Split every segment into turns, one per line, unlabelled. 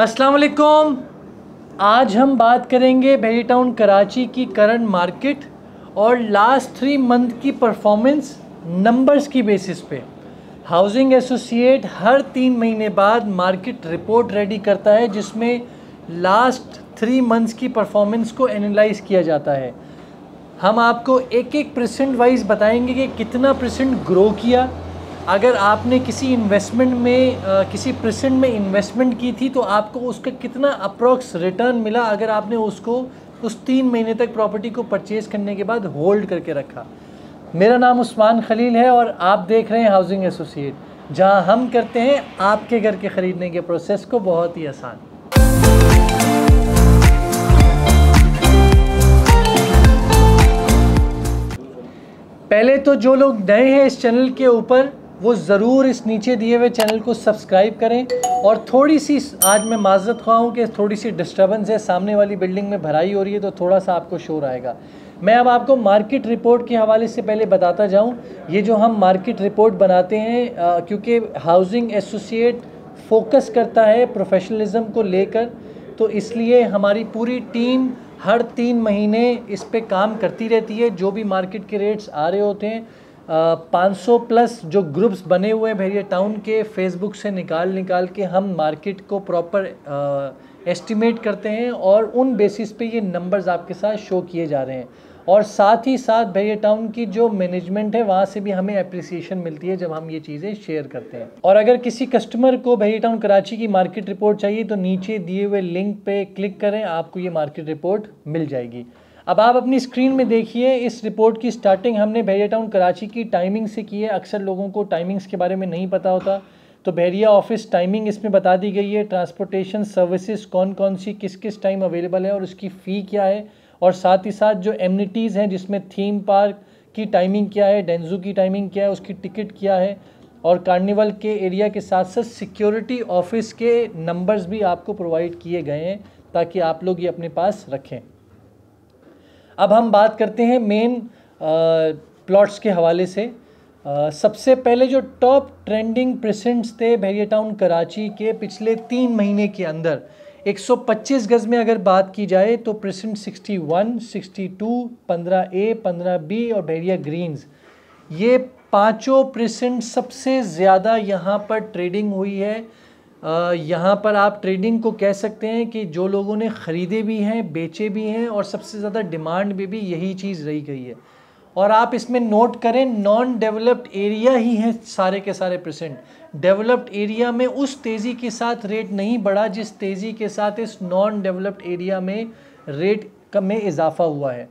अस्सलाम वालेकुम आज हम बात करेंगे बेरी टाउन कराची की करंट मार्केट और लास्ट थ्री मंथ की परफॉर्मेंस नंबर्स की बेसिस पे हाउसिंग एसोसिएट हर तीन महीने बाद मार्केट रिपोर्ट रेडी करता है जिसमें लास्ट थ्री मंथ्स की परफॉर्मेंस को एनालाइज किया जाता है हम आपको एक एक परसेंट वाइज बताएंगे कि कितना परसेंट ग्रो किया अगर आपने किसी इन्वेस्टमेंट में आ, किसी परसेंट में इन्वेस्टमेंट की थी तो आपको उसका कितना अप्रॉक्स रिटर्न मिला अगर आपने उसको उस तीन महीने तक प्रॉपर्टी को परचेज़ करने के बाद होल्ड करके रखा मेरा नाम उस्मान खलील है और आप देख रहे हैं हाउसिंग एसोसिएट जहां हम करते हैं आपके घर के ख़रीदने के प्रोसेस को बहुत ही आसान पहले तो जो लोग नए हैं इस चैनल के ऊपर वो ज़रूर इस नीचे दिए हुए चैनल को सब्सक्राइब करें और थोड़ी सी आज मैं माजत खा हूँ कि थोड़ी सी डिस्टर्बेंस है सामने वाली बिल्डिंग में भराई हो रही है तो थोड़ा सा आपको शोर आएगा मैं अब आपको मार्केट रिपोर्ट के हवाले से पहले बताता जाऊँ ये जो हम मार्केट रिपोर्ट बनाते हैं क्योंकि हाउसिंग एसोसिएट फोकस करता है प्रोफेशनलिज़म को लेकर तो इसलिए हमारी पूरी टीम हर तीन महीने इस पर काम करती रहती है जो भी मार्केट के रेट्स आ रहे होते हैं 500 प्लस जो ग्रुप्स बने हुए हैं भैया टाउन के फेसबुक से निकाल निकाल के हम मार्केट को प्रॉपर एस्टिमेट करते हैं और उन बेसिस पे ये नंबर्स आपके साथ शो किए जा रहे हैं और साथ ही साथ भैया टाउन की जो मैनेजमेंट है वहाँ से भी हमें अप्रिसिएशन मिलती है जब हम ये चीज़ें शेयर करते हैं और अगर किसी कस्टमर को भैया टाउन कराची की मार्केट रिपोर्ट चाहिए तो नीचे दिए हुए लिंक पे क्लिक करें आपको ये मार्केट रिपोर्ट मिल जाएगी अब आप अपनी स्क्रीन में देखिए इस रिपोर्ट की स्टार्टिंग हमने बहरिया टाउन कराची की टाइमिंग से की है अक्सर लोगों को टाइमिंग्स के बारे में नहीं पता होता तो बहरिया ऑफिस टाइमिंग इसमें बता दी गई है ट्रांसपोर्टेशन सर्विसेज कौन कौन सी किस किस टाइम अवेलेबल है और उसकी फ़ी क्या है और साथ ही साथ जो एमनिटीज़ हैं जिसमें थीम पार्क की टाइमिंग क्या है डेंजू की टाइमिंग क्या है उसकी टिकट क्या है और कार्निवल के एरिया के साथ साथ सिक्योरिटी ऑफिस के नंबर्स भी आपको प्रोवाइड किए गए हैं ताकि आप लोग ये अपने पास रखें अब हम बात करते हैं मेन प्लॉट्स के हवाले से आ, सबसे पहले जो टॉप ट्रेंडिंग प्रेसेंट्स थे भैरिया टाउन कराची के पिछले तीन महीने के अंदर 125 गज़ में अगर बात की जाए तो प्रेसेंट 61, 62, 15 बी और भैरिया ग्रीन्स ये पांचों प्रेसेंट सबसे ज़्यादा यहाँ पर ट्रेडिंग हुई है यहाँ पर आप ट्रेडिंग को कह सकते हैं कि जो लोगों ने ख़रीदे भी हैं बेचे भी हैं और सबसे ज़्यादा डिमांड में भी यही चीज़ रही गई है और आप इसमें नोट करें नॉन डेवलप्ड एरिया ही है सारे के सारे परसेंट डेवलप्ड एरिया में उस तेज़ी के साथ रेट नहीं बढ़ा जिस तेज़ी के साथ इस नॉन डेवलप्ड एरिया में रेट में इजाफा हुआ है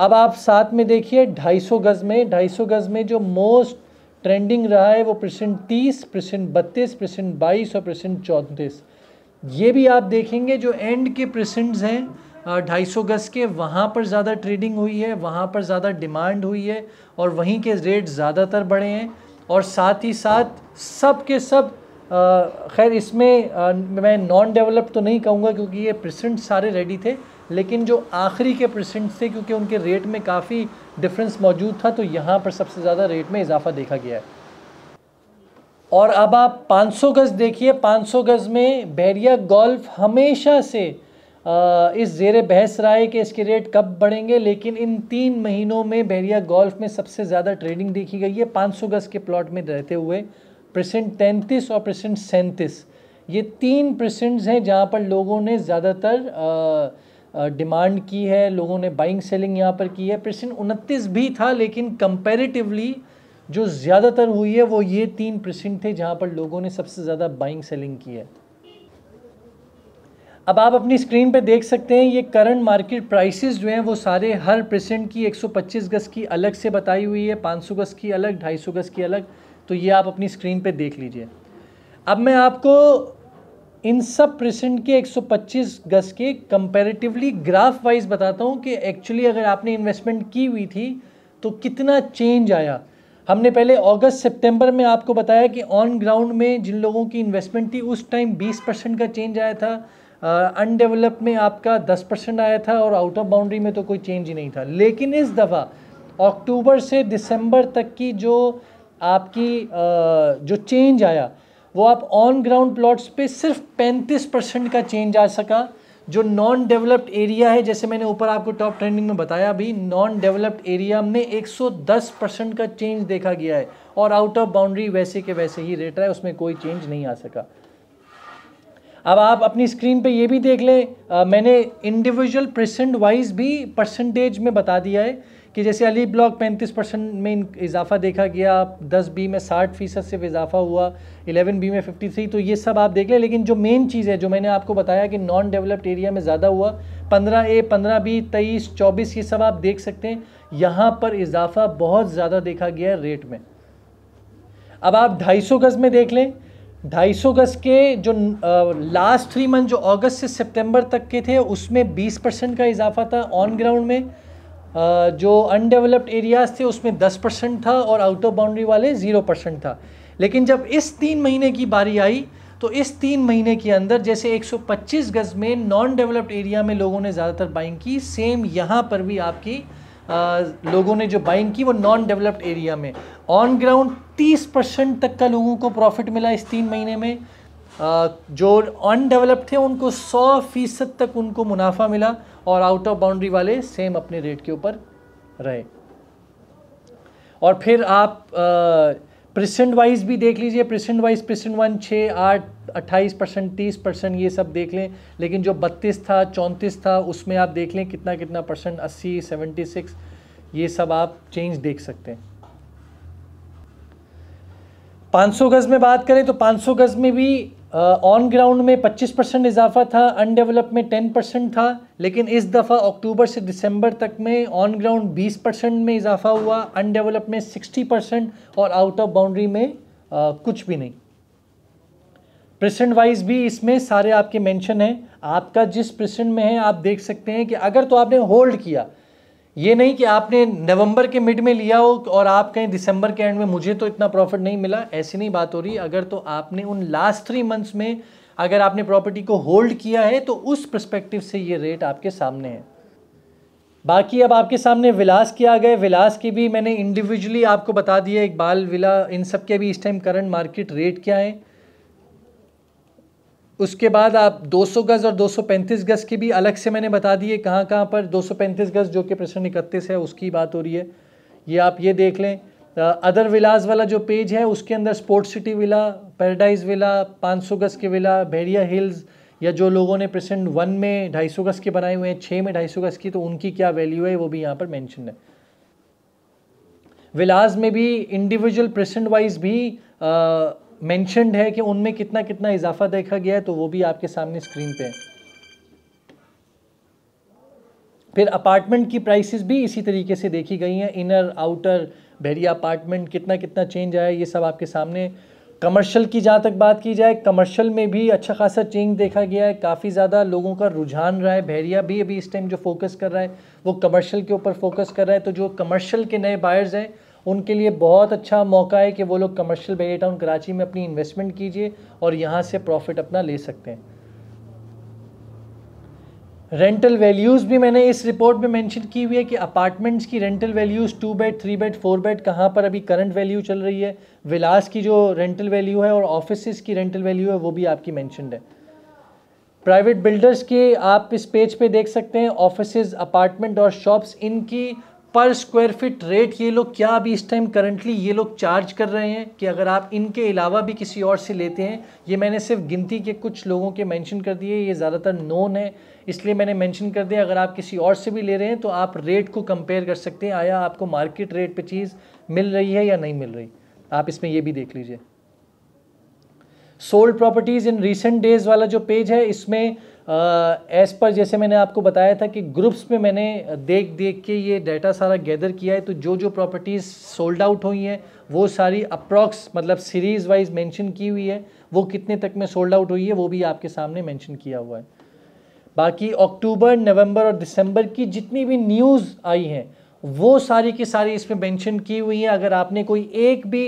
अब आप साथ में देखिए 250 गज़ में 250 गज़ में जो मोस्ट ट्रेंडिंग रहा है वो परसेंट तीस परसेंट बत्तीस परसेंट बाईस और परसेंट चौंतीस ये भी आप देखेंगे जो एंड के परसेंट्स हैं ढाई सौ गज के वहाँ पर ज़्यादा ट्रेडिंग हुई है वहाँ पर ज़्यादा डिमांड हुई है और वहीं के रेट ज़्यादातर बढ़े हैं और साथ ही साथ सब के सब खैर इसमें आ, मैं नॉन डेवलप तो नहीं कहूँगा क्योंकि ये प्रसेंट सारे रेडी थे लेकिन जो आखिरी के परसेंट से क्योंकि उनके रेट में काफ़ी डिफरेंस मौजूद था तो यहाँ पर सबसे ज़्यादा रेट में इजाफा देखा गया है और अब आप 500 गज़ देखिए 500 गज़ में बहरिया गोल्फ हमेशा से इस जेर बहस रहा है कि इसके रेट कब बढ़ेंगे लेकिन इन तीन महीनों में बहरिया गोल्फ में सबसे ज़्यादा ट्रेडिंग देखी गई है सौ गज़ के प्लॉट में रहते हुए परसेंट तैंतीस और परसेंट सैंतीस ये तीन परसेंट्स हैं जहाँ पर लोगों ने ज़्यादातर डिमांड की है लोगों ने बाइंग सेलिंग यहाँ पर की है परसेंट उनतीस भी था लेकिन कंपेरेटिवली जो ज़्यादातर हुई है वो ये तीन परसेंट थे जहाँ पर लोगों ने सबसे ज़्यादा बाइंग सेलिंग की है अब आप अपनी स्क्रीन पे देख सकते हैं ये करंट मार्केट प्राइसेस जो हैं वो सारे हर परसेंट की 125 गज की अलग से बताई हुई है 500 गज की अलग 250 गज की अलग तो ये आप अपनी स्क्रीन पे देख लीजिए अब मैं आपको इन सब प्रेसेंट के 125 गज के कंपैरेटिवली ग्राफ वाइज बताता हूँ कि एक्चुअली अगर आपने इन्वेस्टमेंट की हुई थी तो कितना चेंज आया हमने पहले अगस्त सितंबर में आपको बताया कि ऑन ग्राउंड में जिन लोगों की इन्वेस्टमेंट थी उस टाइम 20 परसेंट का चेंज आया था अनडेवलप में आपका 10 परसेंट आया था और आउट ऑफ बाउंड्री में तो कोई चेंज ही नहीं था लेकिन इस दफ़ा अक्टूबर से दिसंबर तक की जो आपकी आ, जो चेंज आया वो आप ऑन ग्राउंड प्लॉट्स पे सिर्फ 35 परसेंट का चेंज आ सका जो नॉन डेवलप्ड एरिया है जैसे मैंने ऊपर आपको टॉप ट्रेंडिंग में बताया अभी नॉन डेवलप्ड एरिया में 110 परसेंट का चेंज देखा गया है और आउट ऑफ बाउंड्री वैसे के वैसे ही रेट रहा है उसमें कोई चेंज नहीं आ सका अब आप अपनी स्क्रीन पे ये भी देख लें मैंने इंडिविजुअल परसेंट वाइज भी परसेंटेज में बता दिया है कि जैसे अली ब्लॉक 35 परसेंट में इजाफा देखा गया 10 बी में 60 फ़ीसद से इजाफा हुआ 11 बी में 53 तो ये सब आप देख लें लेकिन जो मेन चीज़ है जो मैंने आपको बताया कि नॉन डेवलप्ड एरिया में ज़्यादा हुआ 15 ए 15 बी 23 24 ये सब आप देख सकते हैं यहाँ पर इजाफा बहुत ज़्यादा देखा गया है रेट में अब आप ढाई सौ गज़ में देख लें ढाई सौ गज़ के जो लास्ट थ्री मंथ जो अगस्त से सितंबर तक के थे उसमें 20 परसेंट का इजाफा था ऑन ग्राउंड में जो अनडेवलप्ड एरियाज़ थे उसमें 10 परसेंट था और आउटर बाउंड्री वाले ज़ीरो परसेंट था लेकिन जब इस तीन महीने की बारी आई तो इस तीन महीने के अंदर जैसे 125 गज में नॉन डेवलप्ड एरिया में लोगों ने ज़्यादातर बाइंग की सेम यहाँ पर भी आपकी आ, लोगों ने जो बाइंग की वो नॉन डेवलप्ड एरिया में ऑन ग्राउंड 30 परसेंट तक का लोगों को प्रॉफिट मिला इस तीन महीने में जो अनडेवलप्ड थे उनको 100 फीसद तक उनको मुनाफा मिला और आउट ऑफ बाउंड्री वाले सेम अपने रेट के ऊपर रहे और फिर आप प्रसेंट वाइज भी देख लीजिए प्रसेंट वाइज प्रसेंट वन छः आठ अट्ठाईस परसेंट तीस परसेंट ये सब देख लें लेकिन जो बत्तीस था चौंतीस था उसमें आप देख लें कितना कितना परसेंट अस्सी सेवेंटी सिक्स ये सब आप चेंज देख सकते हैं 500 गज़ में बात करें तो 500 गज़ में भी ऑन ग्राउंड में 25 परसेंट इजाफा था अनडेवलप में 10 परसेंट था लेकिन इस दफ़ा अक्टूबर से दिसंबर तक में ऑन ग्राउंड 20 परसेंट में इजाफा हुआ अनडेवलप में 60 परसेंट और आउट ऑफ बाउंड्री में uh, कुछ भी नहीं प्रसेंट वाइज भी इसमें सारे आपके मेंशन हैं आपका जिस प्रसेंट में है आप देख सकते हैं कि अगर तो आपने होल्ड किया ये नहीं कि आपने नवंबर के मिड में लिया हो और आप कहें दिसंबर के एंड में मुझे तो इतना प्रॉफिट नहीं मिला ऐसी नहीं बात हो रही अगर तो आपने उन लास्ट थ्री मंथ्स में अगर आपने प्रॉपर्टी को होल्ड किया है तो उस परस्पेक्टिव से ये रेट आपके सामने है बाकी अब आपके सामने विलास के आ गए विलास के भी मैंने इंडिविजुअली आपको बता दिया इकबाल विला इन सब के भी इस टाइम करंट मार्केट रेट क्या है उसके बाद आप 200 गज और 235 गज की भी अलग से मैंने बता दिए कहाँ कहाँ पर 235 गज जो कि प्रश्न इकतीस है उसकी बात हो रही है ये आप ये देख लें अदर विलाज वाला जो पेज है उसके अंदर sport city villa paradise villa 500 गज के विला भेड़िया हिल्स या जो लोगों ने प्रसेंट वन में ढाई गज के बनाए हुए हैं छः में ढाई गज की तो उनकी क्या वैल्यू है वो भी यहाँ पर मैंशन है विलाज में भी इंडिविजुअल प्रसेंट वाइज भी आ, मैंशनड है कि उनमें कितना कितना इजाफा देखा गया है तो वो भी आपके सामने स्क्रीन पे है फिर अपार्टमेंट की प्राइसेस भी इसी तरीके से देखी गई हैं इनर आउटर बहरिया अपार्टमेंट कितना कितना चेंज आया ये सब आपके सामने कमर्शियल की जहाँ तक बात की जाए कमर्शियल में भी अच्छा खासा चेंज देखा गया है काफ़ी ज़्यादा लोगों का रुझान रहा है बहरिया भी अभी इस टाइम जो फोकस कर रहा है वो कमर्शियल के ऊपर फोकस कर रहा है तो जो कमर्शियल के नए बायर्स हैं उनके लिए बहुत अच्छा मौका है कि वो लोग कमर्शियल बेरी टाउन कराची में अपनी इन्वेस्टमेंट कीजिए और यहाँ से प्रॉफिट अपना ले सकते हैं रेंटल वैल्यूज़ भी मैंने इस रिपोर्ट में मेंशन की हुई है कि अपार्टमेंट्स की rental values two bed three bed four bed कहाँ पर अभी करंट वैल्यू चल रही है विलास की जो रेंटल वैल्यू है और ऑफिस की रेंटल वैल्यू है वो भी आपकी मैंशनड है प्राइवेट बिल्डर्स के आप इस पेज पे देख सकते हैं ऑफिस अपार्टमेंट और शॉप्स इनकी पर स्क्वायर फिट रेट ये लोग क्या अभी इस टाइम करंटली ये लोग चार्ज कर रहे हैं कि अगर आप इनके अलावा भी किसी और से लेते हैं ये मैंने सिर्फ गिनती के कुछ लोगों के मेंशन कर दिए ये ज़्यादातर नोन है इसलिए मैंने मेंशन कर दिया अगर आप किसी और से भी ले रहे हैं तो आप रेट को कंपेयर कर सकते हैं आया आपको मार्केट रेट पर चीज़ मिल रही है या नहीं मिल रही आप इसमें ये भी देख लीजिए sold properties in recent days वाला जो पेज है इसमें एज़ पर जैसे मैंने आपको बताया था कि ग्रुप्स में मैंने देख देख के ये डाटा सारा गैदर किया है तो जो जो प्रॉपर्टीज़ सोल्ड आउट हुई हैं वो सारी अप्रॉक्स मतलब सीरीज़ वाइज मेंशन की हुई है वो कितने तक में सोल्ड आउट हुई है वो भी आपके सामने मेंशन किया हुआ है बाकी अक्टूबर नवंबर और दिसंबर की जितनी भी न्यूज़ आई हैं वो सारी की सारी इसमें मैंशन की हुई हैं अगर आपने कोई एक भी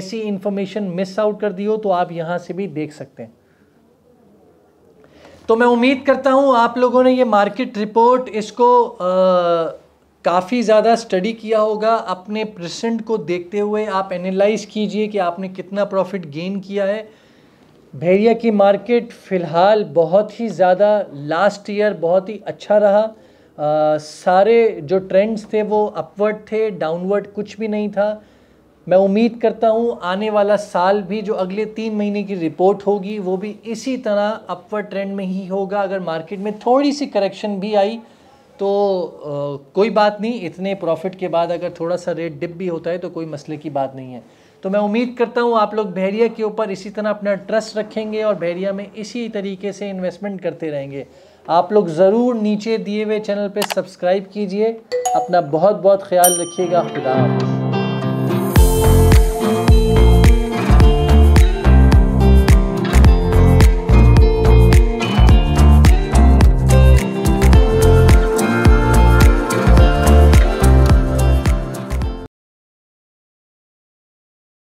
ऐसी इन्फॉर्मेशन मिस आउट कर दी हो तो आप यहाँ से भी देख सकते हैं तो मैं उम्मीद करता हूँ आप लोगों ने ये मार्केट रिपोर्ट इसको काफ़ी ज़्यादा स्टडी किया होगा अपने प्रसेंट को देखते हुए आप एनालाइज कीजिए कि आपने कितना प्रॉफिट गेन किया है भैरिया की मार्केट फ़िलहाल बहुत ही ज़्यादा लास्ट ईयर बहुत ही अच्छा रहा आ, सारे जो ट्रेंड्स थे वो अपवर्ड थे डाउनवर्ड कुछ भी नहीं था मैं उम्मीद करता हूँ आने वाला साल भी जो अगले तीन महीने की रिपोर्ट होगी वो भी इसी तरह अपवर ट्रेंड में ही होगा अगर मार्केट में थोड़ी सी करेक्शन भी आई तो आ, कोई बात नहीं इतने प्रॉफिट के बाद अगर थोड़ा सा रेट डिप भी होता है तो कोई मसले की बात नहीं है तो मैं उम्मीद करता हूँ आप लोग भैरिया के ऊपर इसी तरह अपना ट्रस्ट रखेंगे और भैरिया में इसी तरीके से इन्वेस्टमेंट करते रहेंगे आप लोग ज़रूर नीचे दिए हुए चैनल पर सब्सक्राइब कीजिए अपना बहुत बहुत ख्याल रखिएगा खुदा हाफिज़